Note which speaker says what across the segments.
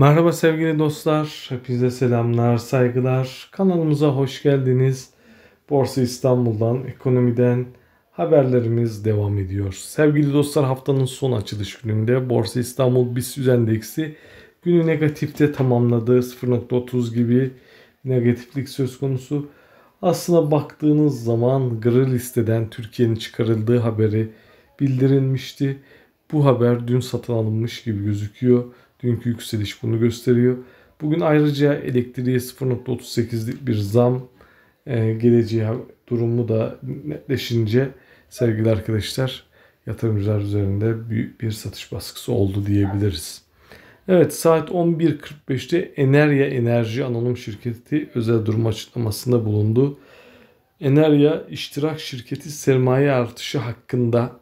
Speaker 1: Merhaba sevgili dostlar, hepinize selamlar, saygılar. Kanalımıza hoş geldiniz. Borsa İstanbul'dan, ekonomiden haberlerimiz devam ediyor. Sevgili dostlar haftanın son açılış gününde Borsa İstanbul BIST endeksi günü negatifte tamamladı. 0.30 gibi negatiflik söz konusu. Aslına baktığınız zaman gri listeden Türkiye'nin çıkarıldığı haberi bildirilmişti. Bu haber dün satın alınmış gibi gözüküyor. Dünkü yükseliş bunu gösteriyor. Bugün ayrıca elektriğe 0.38'lik bir zam e, geleceği durumu da netleşince sevgili arkadaşlar yatırımcılar üzerinde büyük bir satış baskısı oldu diyebiliriz. Evet saat 11.45'te Enerya Enerji Anonim Şirketi özel durum açıklamasında bulundu. Enerya iştirak şirketi sermaye artışı hakkında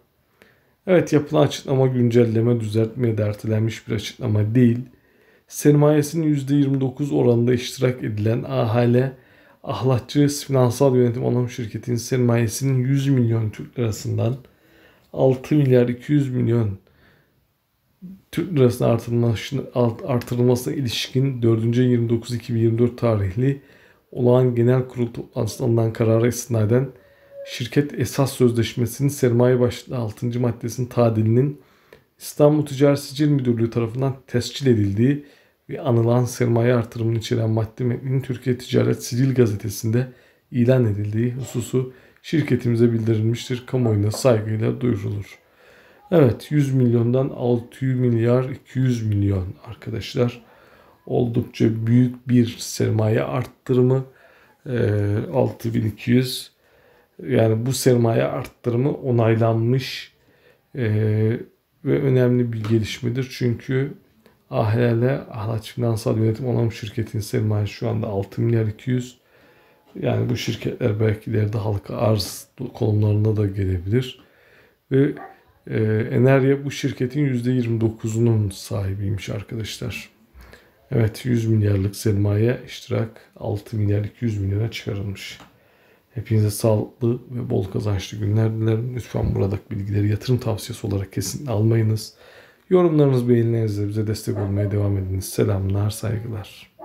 Speaker 1: Evet yapılan açıklama güncelleme, düzeltmeye dertilenmiş bir açıklama değil. Sermayesinin %29 oranında iştirak edilen AHL, Ahlatçı Finansal Yönetim Anonim Şirketi'nin sermayesinin 100 milyon Türk lirasından 6 milyar 200 milyon Türk lirasına artırılmasına, artırılmasına ilişkin 4. 29 2024 tarihli olağan genel kurul toplantısından karara istinaden şirket esas sözleşmesinin sermaye başlığı 6. maddesinin tadilinin İstanbul Ticaret Sicil Müdürlüğü tarafından tescil edildiği ve anılan sermaye artırımını içeren madde metninin Türkiye Ticaret Sicil Gazetesi'nde ilan edildiği hususu şirketimize bildirilmiştir. Kamuoyuna saygıyla duyurulur. Evet 100 milyondan 600 milyar 200 milyon arkadaşlar. Oldukça büyük bir sermaye arttırımı. 6200 ee, yani bu sermaye arttırımı onaylanmış e, ve önemli bir gelişmedir. Çünkü AHL, Ahlaç Finansal Yönetim Onam Şirketi'nin sermayesi şu anda 6 milyar 200. Yani bu şirketler belki ileride halka arz konumlarına da gelebilir. Ve e, Enerya bu şirketin %29'unun sahibiymiş arkadaşlar. Evet 100 milyarlık sermaye iştirak 6 milyar 200 milyona çıkarılmış. Hepinize sağlıklı ve bol kazançlı günler dilerim. Lütfen buradaki bilgileri yatırım tavsiyesi olarak kesin almayınız. Yorumlarınız, beğenilerinizle bize destek olmaya devam ediniz. Selamlar, saygılar.